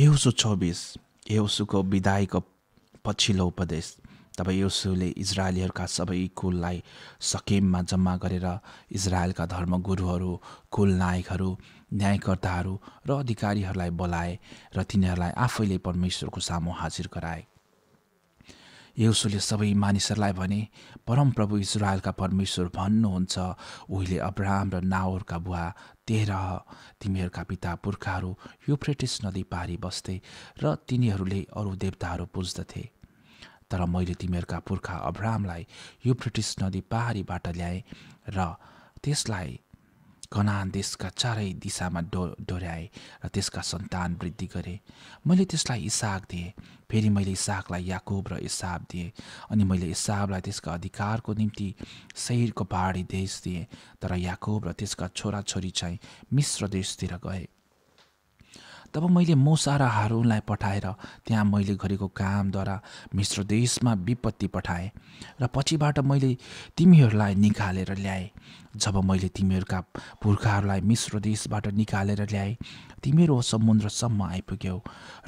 एउसु चौबिस एउसुको विदाईको पछिल्लो उपदेश तब यसुले इजरायलीहरूका सबै कुललाई सकेममा जम्मा गरेर इजरायलका धर्मगुरुहरू कुल नायकहरू न्यायकर्ताहरू र अधिकारीहरूलाई बोलाए र तिनीहरूलाई आफैले परमेश्वरको सामु हाजिर गराए यसोले सबै मानिसहरूलाई भने परमप्रभु इजरायलका परमेश्वर भन्नुहुन्छ उहिले अब्राहम र नावरका बुवा तेह्र तिमीहरूका पिता पुर्खाहरू यो ब्रिटिस नदी पारी बस्थे र तिनीहरूले अरू देवताहरू पुज्दथे तर मैले तिमीहरूका पुर्खा अब्राहमलाई ब्रिटिस नदी पहाडीबाट ल्याएँ र त्यसलाई कनान देशका चारै दिशामा डो डोर्याएँ र त्यसका सन्तान वृद्धि गरेँ मैले त्यसलाई इसाक दिएँ फेरि मैले इसाकलाई याकुब र इसाब दिएँ अनि मैले इसाबलाई त्यसका अधिकारको निम्ति शैरको पहाडी देश दिएँ तर याकुब र त्यसका छोराछोरी चाहिँ मिश्र देशतिर गए तब मैले मोसारा हारुनलाई पठाएर त्यहाँ मैले गरेको कामद्वारा मिश्र देशमा विपत्ति पठाएँ र पछिबाट मैले तिमीहरूलाई निकालेर ल्याएँ जब मैले तिमीहरूका पुर्खाहरूलाई मिश्र देशबाट निकालेर ल्याएँ तिमीहरू समुद्रसम्म आइपुग्यौ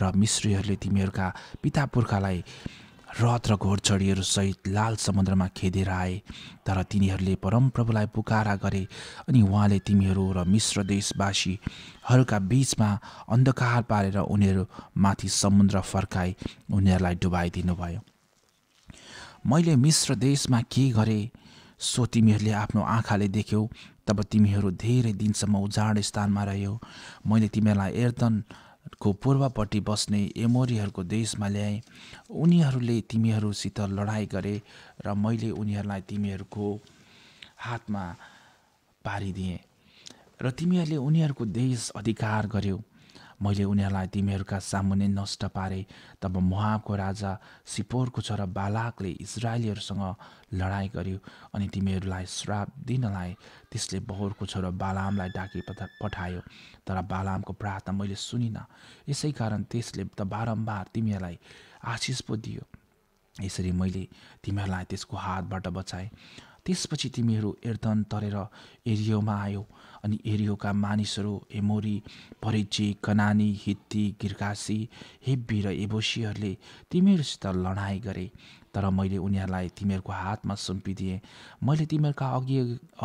र मिश्रीहरूले तिमीहरूका पिता पुर्खालाई रथ र सहित लाल समुद्रमा खेदेर आए तर तिनीहरूले परमप्रभुलाई पुकारा गरे अनि उहाँले तिमीहरू र मिश्र देशवासीहरूका बिचमा अन्धकार पारेर उनीहरू माथि समुद्र फर्काए उनीहरूलाई डुबाइदिनु भयो मैले मिश्र देशमा के गरेँ सो तिमीहरूले आफ्नो आँखाले देख्यौ तब तिमीहरू धेरै दिनसम्म उजाड स्थानमा रह्यौ मैले तिमीहरूलाई एर्दन को पूर्वपट्टि बस्ने एमोरीहरूको देशमा ल्याएँ उनीहरूले तिमीहरूसित लडाइँ गरे र मैले उनीहरूलाई तिमीहरूको हातमा पारिदिएँ र तिमीहरूले उनीहरूको देश अधिकार गर्यौ मैले उनीहरूलाई तिमीहरूका सामुन्ने नष्ट पारे तब मुहाको राजा सिपोरको छोरा बालाकले इजरायलीहरूसँग लडाइँ गर्यो अनि तिमीहरूलाई श्राप दिनलाई त्यसले बहोरको छोरा बालामलाई डाकी पठायो तर बालामको प्रार्थना मैले सुनिनँ यसै कारण त्यसले त बारम्बार तिमीहरूलाई आशिष पो दियो यसरी मैले तिमीहरूलाई त्यसको हातबाट बचाएँ त्यसपछि तिमीहरू एर्दन तरेर एरियोमा आयो अनि एरियोका मानिसहरू हेमोरी परिची कनानी हित्ती गिर्कासी हेब्बी र एबोसीहरूले तिमीहरूसित लडाइँ गरे तर मैले उनीहरूलाई तिमीहरूको हातमा सुम्पिदिएँ मैले तिमीहरूका अघि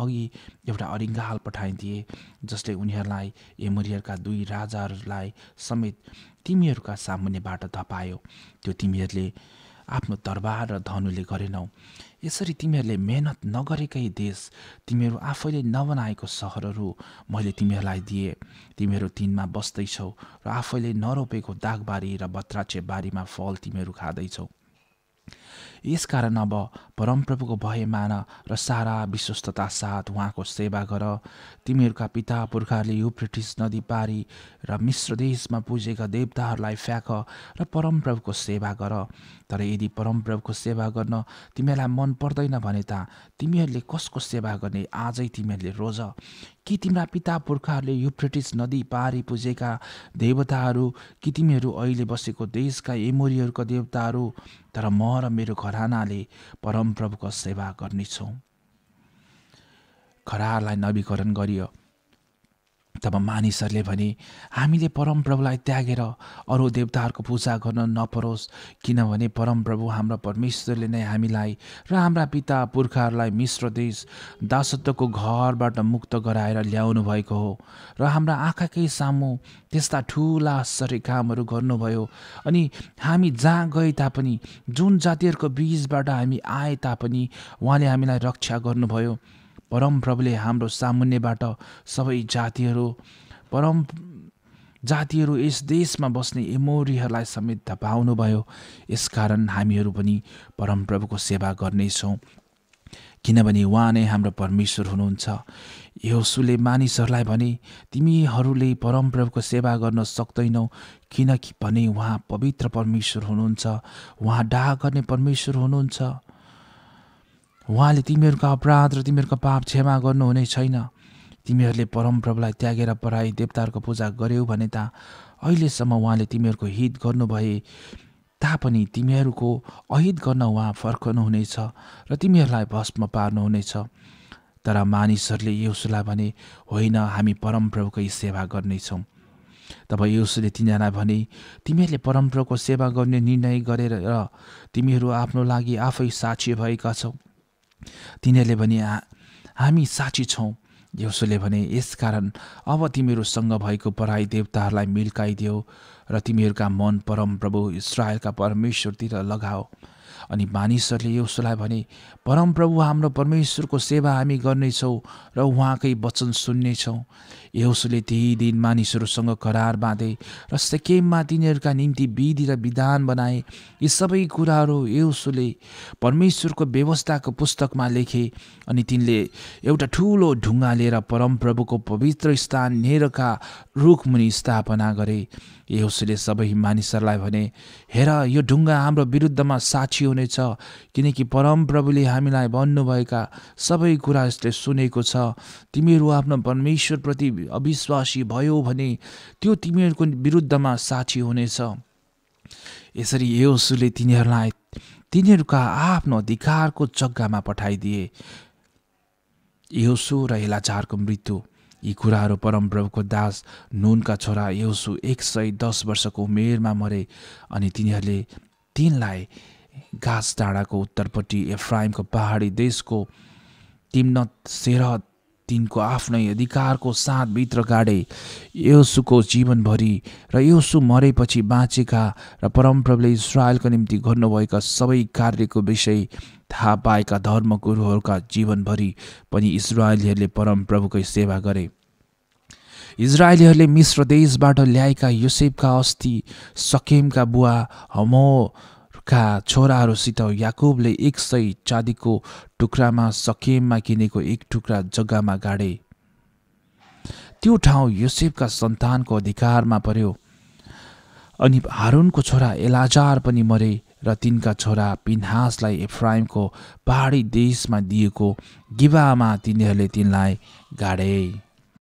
अघि एउटा अरिङ्गाल पठाइदिएँ जसले उनीहरूलाई एमोरियरका दुई राजाहरूलाई समेत तिमीहरूका सामुन्नेबाट धपायो त्यो तिमीहरूले आफ्नो दरबार र धनुले गरेनौ यसरी तिमीहरूले मेहनत नगरेकै देश तिमीहरू आफैले नबनाएको सहरहरू मैले तिमीहरूलाई दिए तिमीहरू तिनमा बस्दैछौ र आफैले नरोपेको दागबारी र बत्राचे बारीमा फल तिमीहरू खाँदैछौ कारण अब परमप्रभुको भय मान र सारा विश्वस्तता साथ उहाँको सेवा गर तिमीहरूका पिता पुर्खाहरूले यो ब्रिटिस नदी पारी र मिश्र देशमा पुजेका देवताहरूलाई फ्याँक र परमप्रभुको सेवा गर तर यदि परमप्रभुको सेवा गर्न तिमीहरूलाई मन पर्दैन भने त तिमीहरूले कसको सेवा गर्ने आजै तिमीहरूले रोज कि तिम्रा पिता पुर्खाहरूले यो ब्रिटिस नदी पारी पुजेका देवताहरू कि तिमीहरू अहिले बसेको देशका एमोरीहरूको देवताहरू तर म र मेरो घरानाले परमप्रभुको सेवा गर्नेछौँ खरालाई नवीकरण गरियो तब मानिसहरूले भने हामीले परमप्रभुलाई त्यागेर अरू देवताहरूको पूजा गर्न नपरोस् किनभने परमप्रभु हाम्रो परमेश्वरले नै हामीलाई र हाम्रा पिता पुर्खाहरूलाई मिश्र देश दासत्वको घरबाट मुक्त गराएर ल्याउनु भएको हो र हाम्रा आँखाकै सामु त्यस्ता ठुला आश्चर्य कामहरू गर्नुभयो अनि हामी जहाँ गए तापनि जुन जातिहरूको बिचबाट हामी आए तापनि उहाँले हामीलाई रक्षा गर्नुभयो परमप्रभुले हाम्रो सामुन्नेबाट सबै जातिहरू परम जातिहरू यस देशमा बस्ने इमोरीहरूलाई समेत धपाउनुभयो यसकारण हामीहरू पनि परमप्रभुको सेवा गर्नेछौँ किनभने उहाँ नै हाम्रो परमेश्वर हुनुहुन्छ यसुले मानिसहरूलाई भने तिमीहरूले परमप्रभुको सेवा गर्न सक्दैनौ किनकि भने उहाँ पवित्र परमेश्वर हुनुहुन्छ उहाँ डाह गर्ने परमेश्वर हुनुहुन्छ उहाँले तिमीहरूका अपराध र तिमीहरूका पाप क्षमा गर्नुहुने छैन तिमीहरूले परमप्रभुलाई त्यागेर पराई देवताहरूको पूजा गर्यौ भने त अहिलेसम्म उहाँले तिमीहरूको हित गर्नुभए तापनि तिमीहरूको अहित गर्न उहाँ फर्कनुहुनेछ र तिमीहरूलाई भस्म पार्नुहुनेछ तर मानिसहरूले यसुलाई भने होइन हामी परमप्रभुकै सेवा गर्नेछौँ तब यसुले तिनीहरूलाई भने तिमीहरूले परमप्रभुको सेवा गर्ने निर्णय गरेर र तिमीहरू आफ्नो लागि आफै साक्षी भएका छौ तिनीहरूले भने हामी साची छौँ यसोले भने यसकारण अब तिमीहरूसँग भएको पराई देवताहरूलाई मिल्काइदेऊ र तिमीहरूका मन परमप्रभु इसरायलका परमेश्वरतिर लगाओ अनि मानिसहरूले यो उसलाई भने परमप्रभु हाम्रो परमेश्वरको सेवा हामी गर्नेछौँ र उहाँकै वचन सुन्नेछौँ उसले त्यही दिन मानिसहरूसँग करार बाँधे र सेकेममा तिनीहरूका निम्ति विधि र विधान बनाए यी सबै कुराहरू यसुले परमेश्वरको व्यवस्थाको पुस्तकमा लेखे अनि तिनले एउटा ठुलो ढुङ्गा लिएर परमप्रभुको पवित्र स्थान नेरका रुखमुनि स्थापना गरे उसले सबै मानिसहरूलाई भने हेर यो ढुङ्गा हाम्रो विरुद्धमा साक्षी पछि हुनेछ किनकि परमप्रभुले हामीलाई भन्नुभएका सबै कुरा यसले सुनेको छ तिमीहरू आफ्नो परमेश्वरप्रति अविश्वासी भयो भने त्यो तिमीहरूको विरुद्धमा साक्षी हुनेछ यसरी योसुले तिनीहरूलाई तिनीहरूका आफ्नो अधिकारको जग्गामा पठाइदिए योसु र हेलाचारको मृत्यु यी कुराहरू परमप्रभुको दास नुनका छोरा यौसु एक सय दस वर्षको उमेरमा मरे अनि तिनीहरूले तिनलाई घाँस डाँडाको उत्तरपट्टि एफ्राइमको पहाडी देशको तिम्नत सेर तिनको आफ्नै अधिकारको साथभित्र गाडे यसुको जीवनभरि र यसु मरेपछि बाँचेका र परमप्रभुले इसरायलको निम्ति गर्नुभएका सबै कार्यको विषय थाहा पाएका धर्मगुरुहरूका जीवनभरि पनि इसरायलीहरूले परमप्रभुकै सेवा गरे इजरायलीहरूले मिश्र देशबाट ल्याएका युसेफका अस्ति सकेमका बुवा हमो का छोराहरूसित याकुबले एक सय चाँदीको टुक्रामा सकेममा किनेको एक टुक्रा जग्गामा गाडे त्यो ठाउँ युसेफका सन्तानको अधिकारमा पर्यो अनि हारुनको छोरा एलाजार पनि मरे र तिनका छोरा पिन्हासलाई इफ्राइमको पहाडी देशमा दिएको गिवामा तिनीहरूले तिनलाई गाडे